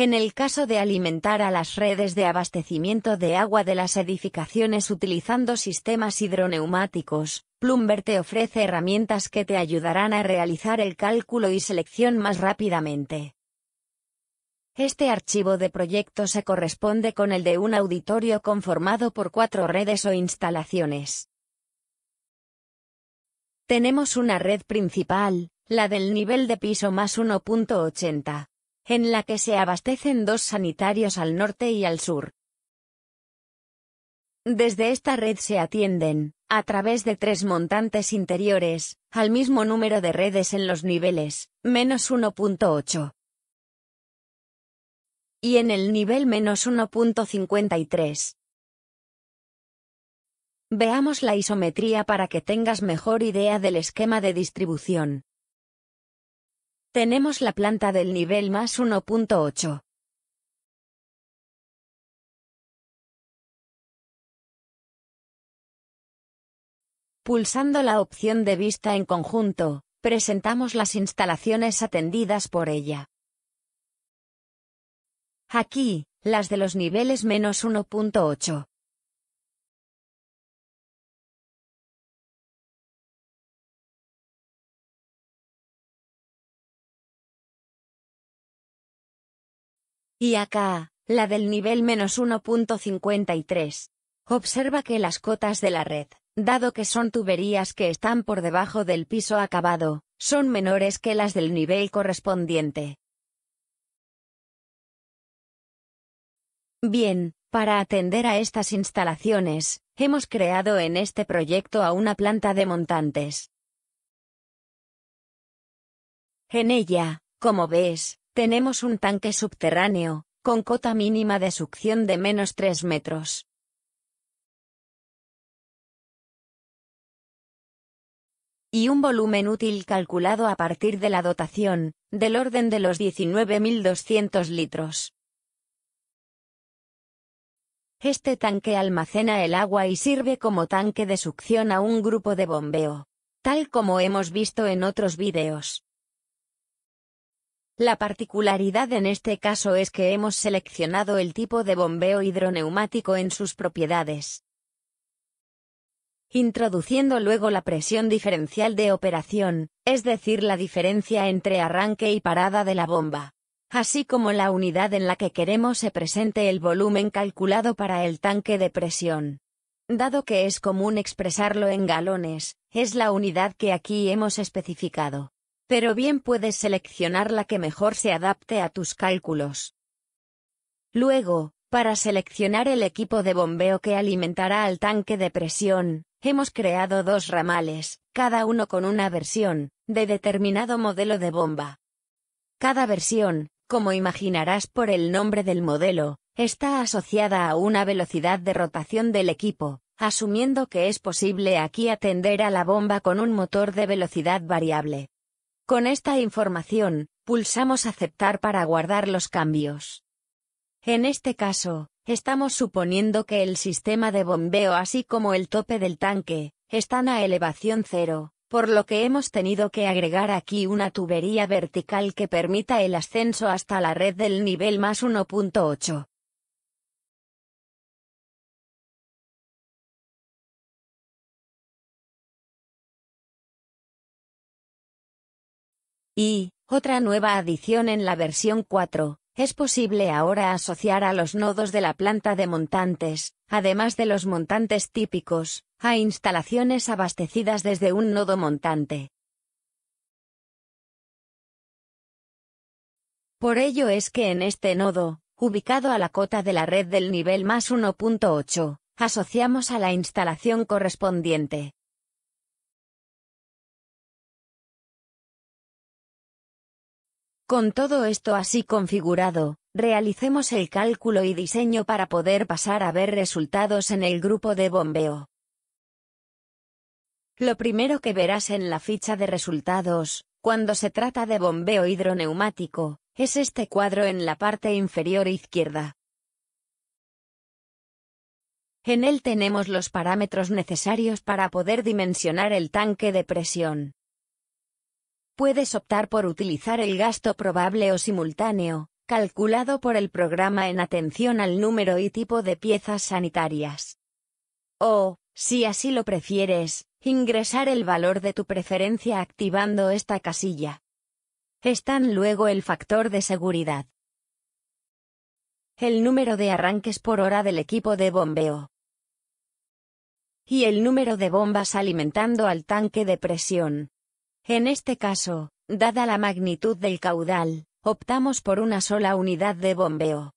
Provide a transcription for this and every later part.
En el caso de alimentar a las redes de abastecimiento de agua de las edificaciones utilizando sistemas hidroneumáticos, Plumber te ofrece herramientas que te ayudarán a realizar el cálculo y selección más rápidamente. Este archivo de proyecto se corresponde con el de un auditorio conformado por cuatro redes o instalaciones. Tenemos una red principal, la del nivel de piso más 1.80 en la que se abastecen dos sanitarios al norte y al sur. Desde esta red se atienden, a través de tres montantes interiores, al mismo número de redes en los niveles, menos 1.8. Y en el nivel menos 1.53. Veamos la isometría para que tengas mejor idea del esquema de distribución. Tenemos la planta del nivel más 1.8. Pulsando la opción de vista en conjunto, presentamos las instalaciones atendidas por ella. Aquí, las de los niveles menos 1.8. Y acá, la del nivel menos 1.53. Observa que las cotas de la red, dado que son tuberías que están por debajo del piso acabado, son menores que las del nivel correspondiente. Bien, para atender a estas instalaciones, hemos creado en este proyecto a una planta de montantes. En ella, como ves, tenemos un tanque subterráneo, con cota mínima de succión de menos 3 metros. y un volumen útil calculado a partir de la dotación, del orden de los 19.200 litros. Este tanque almacena el agua y sirve como tanque de succión a un grupo de bombeo, tal como hemos visto en otros vídeos. La particularidad en este caso es que hemos seleccionado el tipo de bombeo hidroneumático en sus propiedades. Introduciendo luego la presión diferencial de operación, es decir la diferencia entre arranque y parada de la bomba. Así como la unidad en la que queremos se presente el volumen calculado para el tanque de presión. Dado que es común expresarlo en galones, es la unidad que aquí hemos especificado. Pero bien puedes seleccionar la que mejor se adapte a tus cálculos. Luego, para seleccionar el equipo de bombeo que alimentará al tanque de presión, hemos creado dos ramales, cada uno con una versión, de determinado modelo de bomba. Cada versión, como imaginarás por el nombre del modelo, está asociada a una velocidad de rotación del equipo, asumiendo que es posible aquí atender a la bomba con un motor de velocidad variable. Con esta información, pulsamos Aceptar para guardar los cambios. En este caso, estamos suponiendo que el sistema de bombeo así como el tope del tanque, están a elevación cero, por lo que hemos tenido que agregar aquí una tubería vertical que permita el ascenso hasta la red del nivel más 1.8. Y, otra nueva adición en la versión 4, es posible ahora asociar a los nodos de la planta de montantes, además de los montantes típicos, a instalaciones abastecidas desde un nodo montante. Por ello es que en este nodo, ubicado a la cota de la red del nivel más 1.8, asociamos a la instalación correspondiente. Con todo esto así configurado, realicemos el cálculo y diseño para poder pasar a ver resultados en el grupo de bombeo. Lo primero que verás en la ficha de resultados, cuando se trata de bombeo hidroneumático, es este cuadro en la parte inferior izquierda. En él tenemos los parámetros necesarios para poder dimensionar el tanque de presión puedes optar por utilizar el gasto probable o simultáneo, calculado por el programa en atención al número y tipo de piezas sanitarias. O, si así lo prefieres, ingresar el valor de tu preferencia activando esta casilla. Están luego el factor de seguridad. El número de arranques por hora del equipo de bombeo. Y el número de bombas alimentando al tanque de presión. En este caso, dada la magnitud del caudal, optamos por una sola unidad de bombeo.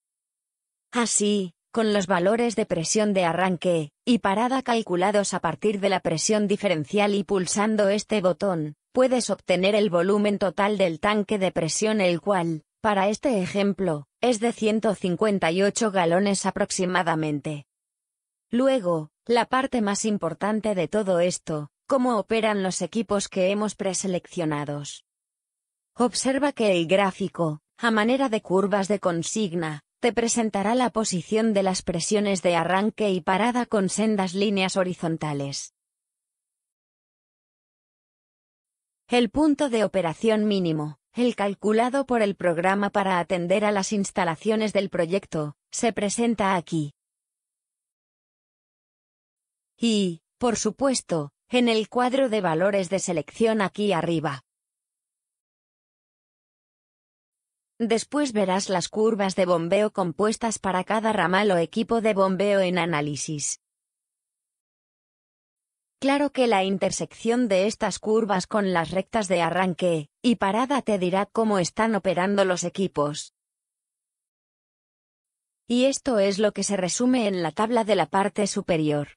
Así, con los valores de presión de arranque y parada calculados a partir de la presión diferencial y pulsando este botón, puedes obtener el volumen total del tanque de presión el cual, para este ejemplo, es de 158 galones aproximadamente. Luego, la parte más importante de todo esto, cómo operan los equipos que hemos preseleccionados. Observa que el gráfico, a manera de curvas de consigna, te presentará la posición de las presiones de arranque y parada con sendas líneas horizontales. El punto de operación mínimo, el calculado por el programa para atender a las instalaciones del proyecto, se presenta aquí. Y, por supuesto, en el cuadro de valores de selección aquí arriba. Después verás las curvas de bombeo compuestas para cada ramal o equipo de bombeo en análisis. Claro que la intersección de estas curvas con las rectas de arranque y parada te dirá cómo están operando los equipos. Y esto es lo que se resume en la tabla de la parte superior.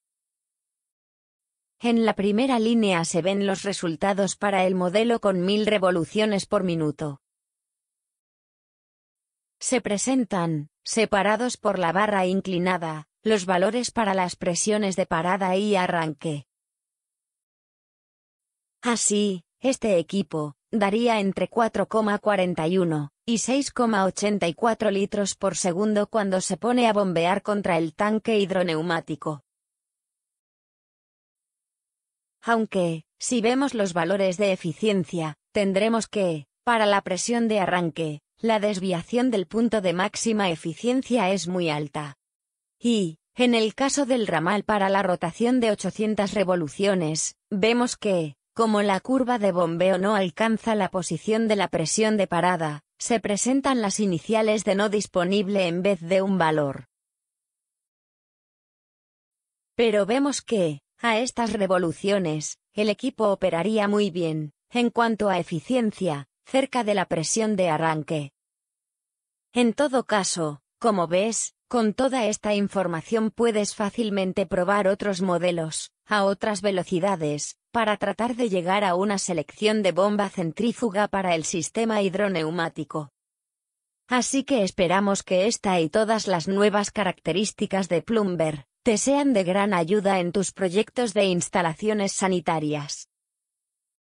En la primera línea se ven los resultados para el modelo con 1000 revoluciones por minuto. Se presentan, separados por la barra inclinada, los valores para las presiones de parada y arranque. Así, este equipo, daría entre 4,41 y 6,84 litros por segundo cuando se pone a bombear contra el tanque hidroneumático. Aunque, si vemos los valores de eficiencia, tendremos que, para la presión de arranque, la desviación del punto de máxima eficiencia es muy alta. Y, en el caso del ramal para la rotación de 800 revoluciones, vemos que, como la curva de bombeo no alcanza la posición de la presión de parada, se presentan las iniciales de no disponible en vez de un valor. Pero vemos que, a estas revoluciones, el equipo operaría muy bien, en cuanto a eficiencia, cerca de la presión de arranque. En todo caso, como ves, con toda esta información puedes fácilmente probar otros modelos, a otras velocidades, para tratar de llegar a una selección de bomba centrífuga para el sistema hidroneumático. Así que esperamos que esta y todas las nuevas características de Plumber, te sean de gran ayuda en tus proyectos de instalaciones sanitarias.